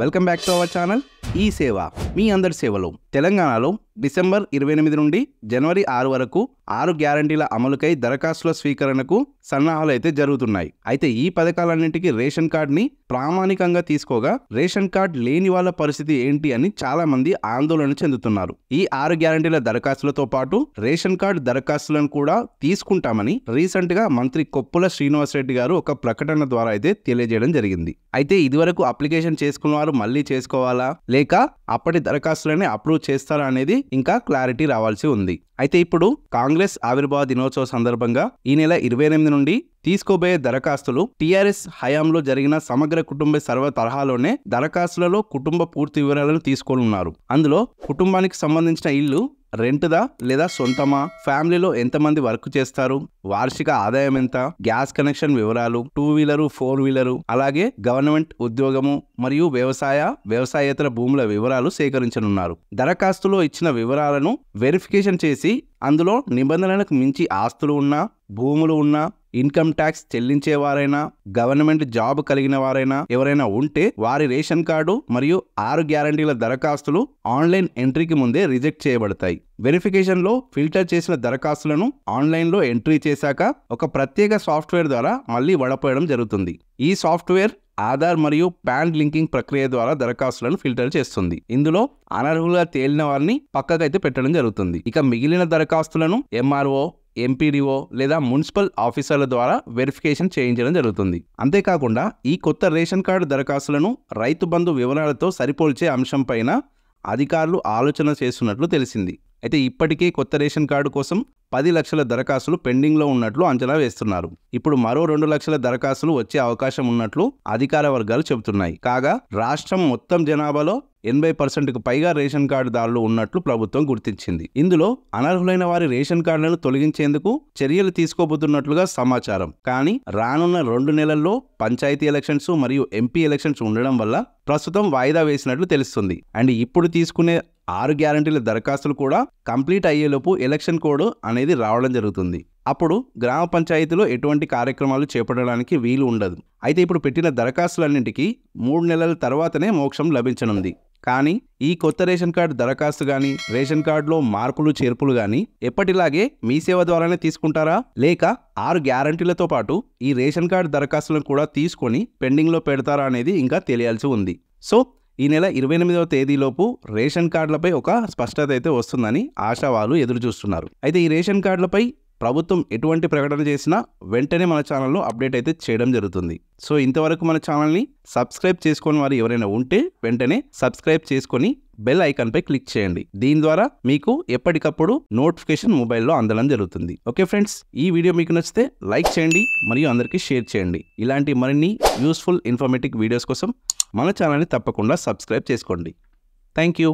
welcome back to our channel ఈ సేవ మీ అందరి సేవలో తెలంగాణలో డిసెంబర్ ఇరవై ఎనిమిది నుండి జనవరి ఆరు వరకు ఆరు గ్యారంటీల అమలుకై దరఖాస్తుల స్వీకరణకు సన్నాహాలు అయితే జరుగుతున్నాయి అయితే ఈ పథకాలన్నింటికి రేషన్ కార్డ్ని ప్రామాణికంగా తీసుకోగా రేషన్ కార్డ్ లేని వాళ్ళ పరిస్థితి ఏంటి అని చాలా మంది ఆందోళన చెందుతున్నారు ఈ ఆరు గ్యారంటీల దరఖాస్తులతో పాటు రేషన్ కార్డు దరఖాస్తులను కూడా తీసుకుంటామని రీసెంట్ గా మంత్రి కొప్పుల శ్రీనివాస్ రెడ్డి గారు ఒక ప్రకటన ద్వారా అయితే తెలియజేయడం జరిగింది అయితే ఇదివరకు అప్లికేషన్ చేసుకున్న వారు మళ్ళీ చేసుకోవాలా లేక అప్పటి దరఖాస్తులనే అప్రూవ్ చేస్తారా అనేది ఇంకా క్లారిటీ రావాల్సి ఉంది అయితే ఇప్పుడు కాంగ్రెస్ ఆవిర్భావ దినోత్సవ సందర్భంగా ఈ నెల ఇరవై ఎనిమిది నుండి తీసుకోబోయే దరఖాస్తులు టీఆర్ఎస్ హయాంలో జరిగిన సమగ్ర కుటుంబ సర్వ తరహాలోనే దరఖాస్తులలో కుటుంబ పూర్తి వివరాలను తీసుకోనున్నారు అందులో కుటుంబానికి సంబంధించిన ఇల్లు రెంట్దా లేదా సొంతమా ఫ్యామిలీలో ఎంతమంది వర్క్ చేస్తారు వార్షిక ఆదాయం ఎంత గ్యాస్ కనెక్షన్ వివరాలు టూ వీలరు ఫోర్ వీలరు అలాగే గవర్నమెంట్ ఉద్యోగము మరియు వ్యవసాయ వ్యవసాయేతర భూముల వివరాలు సేకరించనున్నారు దరఖాస్తులో ఇచ్చిన వివరాలను వెరిఫికేషన్ చేసి అందులో నిబంధనలకు మించి ఆస్తులు ఉన్నా భూములు ఉన్నా ఇన్కమ్ ట్యాక్స్ చెల్లించేవారైనా గవర్నమెంట్ జాబ్ కలిగిన వారైనా ఎవరైనా ఉంటే వారి రేషన్ కార్డు మరియు ఆరు గ్యారంటీల దరఖాస్తులు ఆన్లైన్ ఎంట్రీకి ముందే రిజెక్ట్ చేయబడతాయి వెరిఫికేషన్లో ఫిల్టర్ చేసిన దరఖాస్తులను ఆన్లైన్లో ఎంట్రీ చేశాక ఒక ప్రత్యేక సాఫ్ట్వేర్ ద్వారా మళ్ళీ వడపోయడం జరుగుతుంది ఈ సాఫ్ట్వేర్ ఆధార్ మరియు ప్యాన్ లింకింగ్ ప్రక్రియ ద్వారా దరఖాస్తులను ఫిల్టర్ చేస్తుంది ఇందులో అనర్హులుగా తేలిన వారిని పక్కకైతే పెట్టడం జరుగుతుంది ఇక మిగిలిన దరఖాస్తులను ఎంఆర్ఓ ఎంపీడీఓ లేదా మున్సిపల్ ఆఫీసర్ల ద్వారా వెరిఫికేషన్ చేయించడం జరుగుతుంది అంతేకాకుండా ఈ కొత్త రేషన్ కార్డు దరఖాస్తులను రైతు బంధు వివరాలతో సరిపోల్చే అంశంపైన అధికారులు ఆలోచన చేస్తున్నట్లు తెలిసింది అయితే ఇప్పటికే కొత్త రేషన్ కార్డు కోసం పది లక్షల దరఖాస్తులు పెండింగ్లో ఉన్నట్లు అంచనా వేస్తున్నారు ఇప్పుడు మరో రెండు లక్షల దరఖాస్తులు వచ్చే అవకాశం ఉన్నట్లు అధికార వర్గాలు చెబుతున్నాయి కాగా రాష్ట్రం మొత్తం జనాభాలో ఎనభై పర్సెంట్కు పైగా రేషన్ కార్డుదారులు ఉన్నట్లు ప్రభుత్వం గుర్తించింది ఇందులో అనర్హులైన వారి రేషన్ కార్డులను తొలగించేందుకు చర్యలు తీసుకోబోతున్నట్లుగా సమాచారం కానీ రానున్న రెండు నెలల్లో పంచాయతీ ఎలక్షన్స్ మరియు ఎంపీ ఎలక్షన్స్ ఉండడం వల్ల ప్రస్తుతం వాయిదా వేసినట్లు తెలుస్తుంది అండ్ ఇప్పుడు తీసుకునే ఆరు గ్యారంటీల దరఖాస్తులు కూడా కంప్లీట్ అయ్యేలోపు ఎలక్షన్ కోడ్ అనేది రావడం జరుగుతుంది అప్పుడు గ్రామ పంచాయతీలో ఎటువంటి కార్యక్రమాలు చేపట్టడానికి వీలు ఉండదు అయితే ఇప్పుడు పెట్టిన దరఖాస్తులన్నింటికీ మూడు నెలల తర్వాతనే మోక్షం లభించనుంది కానీ ఈ కొత్త రేషన్ కార్డు దరఖాస్తు కానీ రేషన్ కార్డులో మార్పులు చేర్పులు కానీ ఎప్పటిలాగే మీ సేవ ద్వారానే తీసుకుంటారా లేక ఆరు గ్యారంటీలతో పాటు ఈ రేషన్ కార్డు దరఖాస్తులను కూడా తీసుకొని పెండింగ్లో పెడతారా అనేది ఇంకా తెలియాల్సి ఉంది సో ఈ నెల ఇరవై ఎనిమిదవ తేదీలోపు రేషన్ కార్డులపై ఒక స్పష్టత అయితే వస్తుందని ఆశావాలు ఎదురు చూస్తున్నారు అయితే ఈ రేషన్ కార్డులపై ప్రభుత్వం ఎటువంటి ప్రకటన చేసినా వెంటనే మన ఛానల్లో అప్డేట్ అయితే చేయడం జరుగుతుంది సో ఇంతవరకు మన ఛానల్ని సబ్స్క్రైబ్ చేసుకోని వారు ఎవరైనా ఉంటే వెంటనే సబ్స్క్రైబ్ చేసుకొని బెల్ ఐకాన్పై క్లిక్ చేయండి దీని ద్వారా మీకు ఎప్పటికప్పుడు నోటిఫికేషన్ మొబైల్లో అందడం జరుగుతుంది ఓకే ఫ్రెండ్స్ ఈ వీడియో మీకు నచ్చితే లైక్ చేయండి మరియు అందరికీ షేర్ చేయండి ఇలాంటి మరిన్ని యూస్ఫుల్ ఇన్ఫర్మేటివ్ వీడియోస్ కోసం మన ఛానల్ని తప్పకుండా సబ్స్క్రైబ్ చేసుకోండి థ్యాంక్ యూ